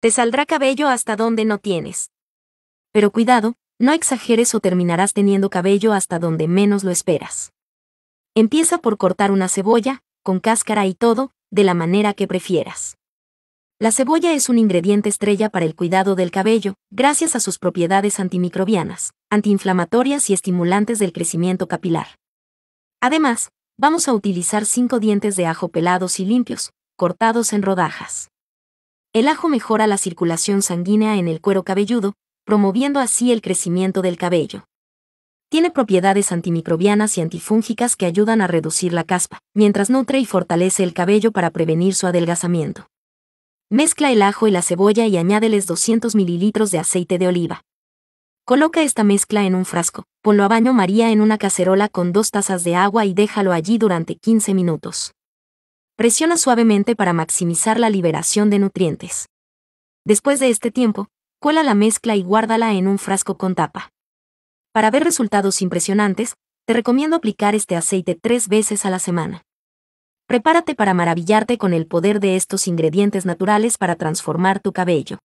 Te saldrá cabello hasta donde no tienes. Pero cuidado, no exageres o terminarás teniendo cabello hasta donde menos lo esperas. Empieza por cortar una cebolla, con cáscara y todo, de la manera que prefieras. La cebolla es un ingrediente estrella para el cuidado del cabello, gracias a sus propiedades antimicrobianas, antiinflamatorias y estimulantes del crecimiento capilar. Además, vamos a utilizar 5 dientes de ajo pelados y limpios, cortados en rodajas. El ajo mejora la circulación sanguínea en el cuero cabelludo, promoviendo así el crecimiento del cabello. Tiene propiedades antimicrobianas y antifúngicas que ayudan a reducir la caspa, mientras nutre y fortalece el cabello para prevenir su adelgazamiento. Mezcla el ajo y la cebolla y añádeles 200 ml de aceite de oliva. Coloca esta mezcla en un frasco, ponlo a baño María en una cacerola con dos tazas de agua y déjalo allí durante 15 minutos. Presiona suavemente para maximizar la liberación de nutrientes. Después de este tiempo, cuela la mezcla y guárdala en un frasco con tapa. Para ver resultados impresionantes, te recomiendo aplicar este aceite tres veces a la semana. Prepárate para maravillarte con el poder de estos ingredientes naturales para transformar tu cabello.